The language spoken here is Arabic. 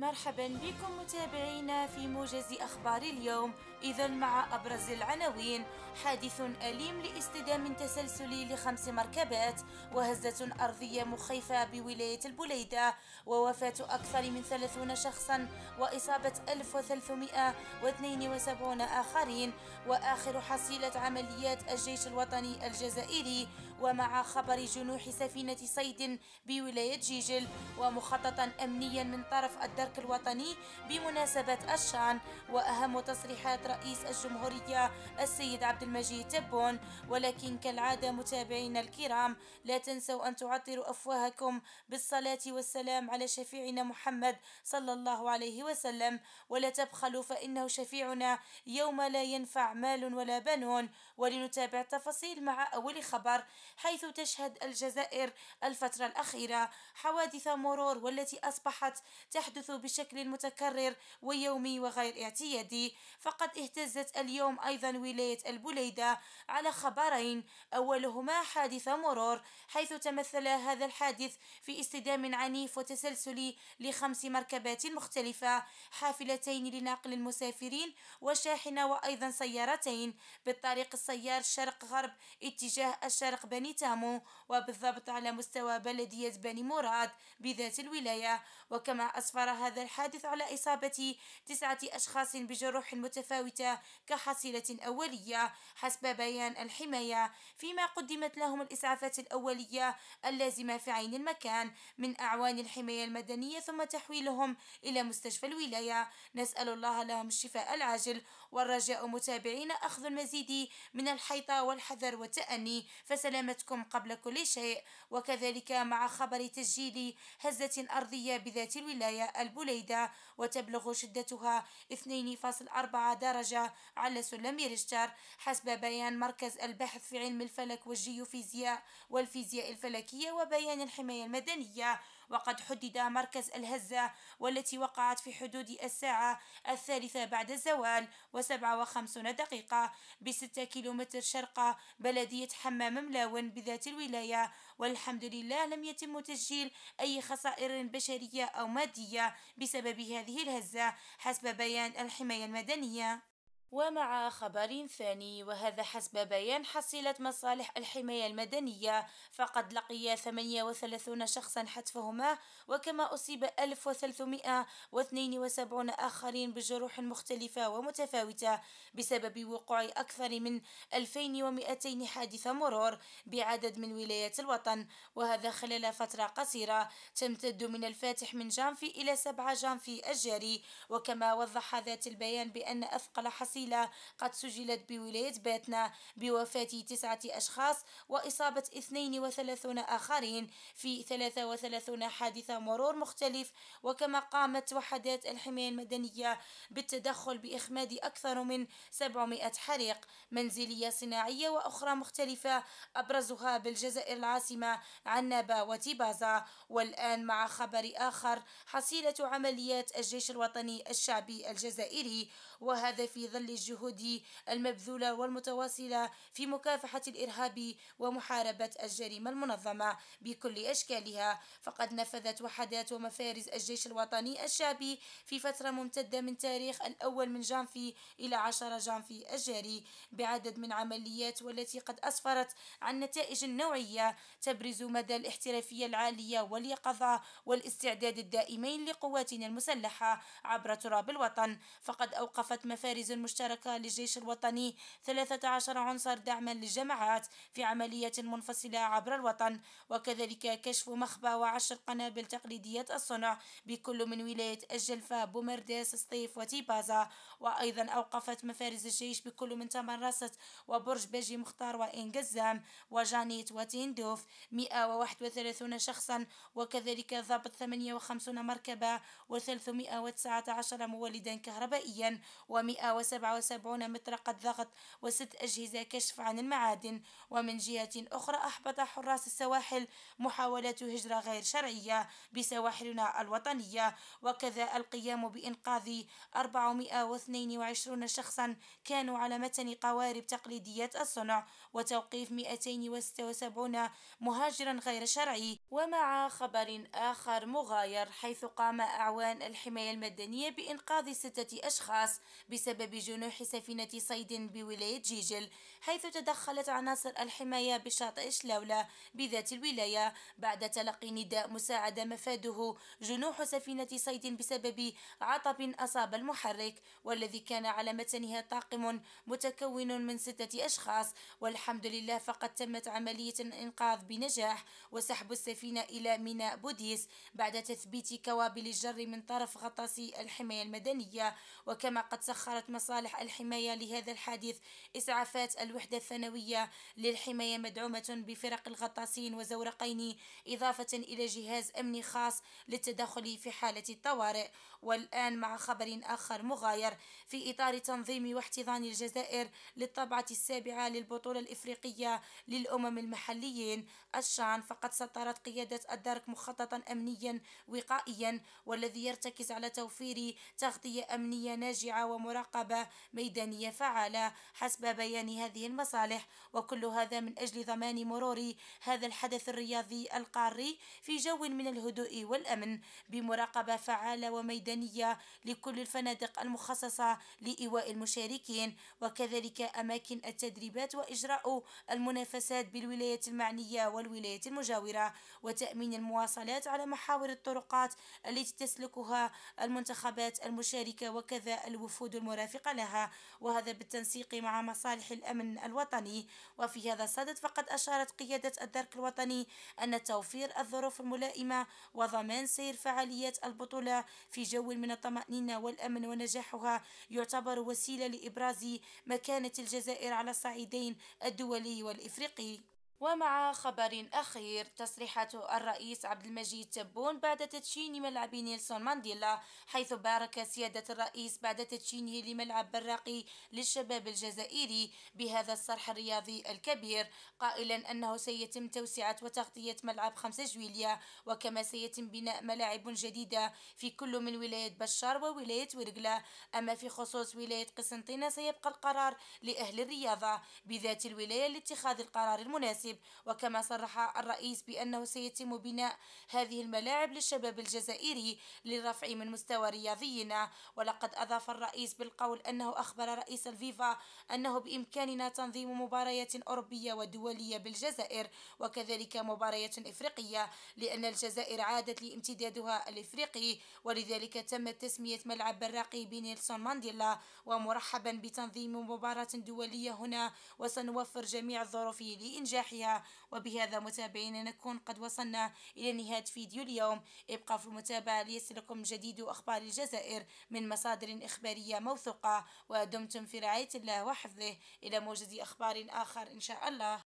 مرحبا بكم متابعينا في موجز أخبار اليوم إذا مع أبرز العناوين حادث أليم لاصطدام تسلسلي لخمس مركبات وهزة أرضية مخيفة بولاية البليدة ووفاة أكثر من 30 شخصا وإصابة 1372 آخرين وآخر حصيلة عمليات الجيش الوطني الجزائري ومع خبر جنوح سفينة صيد بولاية جيجل ومخططا أمنيا من طرف الدرك الوطني بمناسبة الشان وأهم تصريحات رئيس الجمهورية السيد عبد المجيد تبون ولكن كالعادة متابعينا الكرام لا تنسوا أن تعطروا أفواهكم بالصلاة والسلام على شفيعنا محمد صلى الله عليه وسلم ولا تبخلوا فإنه شفيعنا يوم لا ينفع مال ولا بنون ولنتابع تفاصيل مع أول خبر حيث تشهد الجزائر الفترة الأخيرة حوادث مرور والتي أصبحت تحدث بشكل متكرر ويومي وغير اعتيادي فقد اهتزت اليوم أيضا ولاية البليدة على خبرين أولهما حادث مرور حيث تمثل هذا الحادث في اصطدام عنيف وتسلسلي لخمس مركبات مختلفة حافلتين لنقل المسافرين وشاحنة وأيضا سيارتين بالطريق السيار شرق غرب اتجاه الشرق بني تامو وبالضبط على مستوى بلدية بني مراد بذات الولاية وكما أسفر هذا الحادث على إصابة تسعة أشخاص بجروح متفاوتة كحصيلة أولية حسب بيان الحماية فيما قدمت لهم الإسعافات الأولية اللازمة في عين المكان من أعوان الحماية المدنية ثم تحويلهم إلى مستشفى الولاية نسأل الله لهم الشفاء العاجل والرجاء متابعين أخذ المزيد من الحيطة والحذر والتأني فسلامة رحمتكم قبل كل شيء وكذلك مع خبر تسجيل هزة أرضية بذات الولاية البليدة وتبلغ شدتها 2.4 درجة على سلم ريشتر حسب بيان مركز البحث في علم الفلك والجيوفيزياء والفيزياء الفلكية وبيان الحماية المدنية وقد حدد مركز الهزة والتي وقعت في حدود الساعة الثالثة بعد الزوال وسبعة وخمسون دقيقة بستة كيلومتر شرق بلدية حمام ملاون بذات الولاية والحمد لله لم يتم تسجيل أي خسائر بشرية أو مادية بسبب هذه الهزة حسب بيان الحماية المدنية ومع خبر ثاني وهذا حسب بيان حصيلة مصالح الحماية المدنية فقد لقي 38 شخصا حتفهما وكما أصيب 1372 آخرين بجروح مختلفة ومتفاوتة بسبب وقوع أكثر من 2200 حادثة مرور بعدد من ولايات الوطن وهذا خلال فترة قصيرة تمتد من الفاتح من جانفي إلى 7 جانفي الجاري وكما وضح ذات البيان بأن أثقل حصيلة مماثلة قد سجلت بولاية باتنا بوفاة تسعة أشخاص وإصابة 32 آخرين في 33 حادثة مرور مختلف وكما قامت وحدات الحماية المدنية بالتدخل بإخماد أكثر من 700 حريق منزلية صناعية وأخرى مختلفة أبرزها بالجزائر العاصمة عنابة وتبازا والآن مع خبر آخر حصيلة عمليات الجيش الوطني الشعبي الجزائري وهذا في ظل الجهود المبذولة والمتواصلة في مكافحة الإرهاب ومحاربة الجريمة المنظمة بكل أشكالها فقد نفذت وحدات ومفارز الجيش الوطني الشعبي في فترة ممتدة من تاريخ الأول من جانفي إلى 10 جانفي الجاري بعدد من عمليات والتي قد أسفرت عن نتائج نوعية تبرز مدى الاحترافية العالية واليقظة والاستعداد الدائمين لقواتنا المسلحة عبر تراب الوطن فقد أوقف إضافة مفارز مشتركة للجيش الوطني 13 عنصر دعما للجماعات في عملية منفصلة عبر الوطن وكذلك كشف مخبأ وعشر قنابل تقليدية الصنع بكل من ولاية الجلفة بومرداس سطيف وتيبازا وأيضا أوقفت مفارز الجيش بكل من تمرست وبرج باجي مختار وإنجزام وجانيت وتندوف 131 شخصا وكذلك ضبط 58 مركبة و319 مولدا كهربائيا و177 متر قد ضغط وست أجهزة كشف عن المعادن ومن جهة أخرى أحبط حراس السواحل محاولات هجرة غير شرعية بسواحلنا الوطنية وكذا القيام بإنقاذ 422 شخصا كانوا على متن قوارب تقليدية الصنع وتوقيف 276 مهاجرا غير شرعي ومع خبر آخر مغاير حيث قام أعوان الحماية المدنية بإنقاذ ستة أشخاص بسبب جنوح سفينة صيد بولاية جيجل حيث تدخلت عناصر الحماية بشاطئ شلاولة بذات الولاية بعد تلقي نداء مساعدة مفاده جنوح سفينة صيد بسبب عطب أصاب المحرك والذي كان على متنها طاقم متكون من ستة أشخاص والحمد لله فقد تمت عملية الإنقاذ بنجاح وسحب السفينة إلى ميناء بوديس بعد تثبيت كوابل الجر من طرف غطاسي الحماية المدنية وكما قد وقد سخرت مصالح الحماية لهذا الحادث إسعافات الوحدة الثانوية للحماية مدعومة بفرق الغطاسين وزورقين إضافة إلى جهاز أمني خاص للتدخل في حالة الطوارئ والآن مع خبر آخر مغاير في إطار تنظيم واحتضان الجزائر للطبعة السابعة للبطولة الإفريقية للأمم المحليين الشان فقد سطرت قيادة الدرك مخططا أمنيا وقائيا والذي يرتكز على توفير تغطية أمنية ناجعة ومراقبة ميدانية فعالة حسب بيان هذه المصالح وكل هذا من أجل ضمان مرور هذا الحدث الرياضي القاري في جو من الهدوء والأمن بمراقبة فعالة وميدانية ميدانية لكل الفنادق المخصصة لإيواء المشاركين وكذلك أماكن التدريبات وإجراء المنافسات بالولايات المعنية والولايات المجاورة وتأمين المواصلات على محاور الطرقات التي تسلكها المنتخبات المشاركة وكذا الوفود المرافقة لها وهذا بالتنسيق مع مصالح الأمن الوطني وفي هذا الصدد فقد أشارت قيادة الدرك الوطني أن توفير الظروف الملائمة وضمان سير فعاليات البطولة في جو جو من الطمأنينة والأمن ونجاحها يعتبر وسيلة لإبراز مكانة الجزائر على الصعيدين الدولي والإفريقي ومع خبر أخير تصريحات الرئيس عبد المجيد تبون بعد تدشين ملعب نيلسون مانديلا حيث بارك سيادة الرئيس بعد تدشينه لملعب براقي للشباب الجزائري بهذا الصرح الرياضي الكبير قائلا أنه سيتم توسعة وتغطية ملعب 5 جويلية وكما سيتم بناء ملاعب جديدة في كل من ولاية بشار وولاية ورقلة أما في خصوص ولاية قسنطينة سيبقى القرار لأهل الرياضة بذات الولاية لاتخاذ القرار المناسب المناسب وكما صرح الرئيس بأنه سيتم بناء هذه الملاعب للشباب الجزائري للرفع من مستوى رياضينا ولقد أضاف الرئيس بالقول أنه أخبر رئيس الفيفا أنه بإمكاننا تنظيم مباريات أوروبية ودولية بالجزائر وكذلك مباريات إفريقية لأن الجزائر عادت لامتدادها الإفريقي ولذلك تم تسمية ملعب براقي بنيلسون مانديلا ومرحبا بتنظيم مباراة دولية هنا وسنوفر جميع الظروف لإنجاحها الصحية وبهذا متابعينا نكون قد وصلنا إلى نهاية فيديو اليوم ابقوا في المتابعة ليصلكم جديد أخبار الجزائر من مصادر إخبارية موثوقة ودمتم في رعاية الله وحفظه إلى موجز أخبار آخر إن شاء الله